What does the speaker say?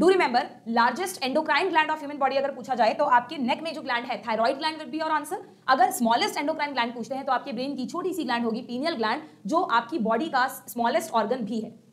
do remember largest endocrine gland of human body अगर पूछा जाए तो आपके नेक में जो ग्लैंड है थायराइड ग्लैंड विल बी और आंसर अगर स्मॉलेस्ट एंडोक्राइन ग्लैंड पूछते हैं तो आपके ब्रेन की छोटी सी ग्लैंड होगी पीनियल ग्लैंड जो आपकी बॉडी का स्मॉलेस्ट ऑर्गन भी है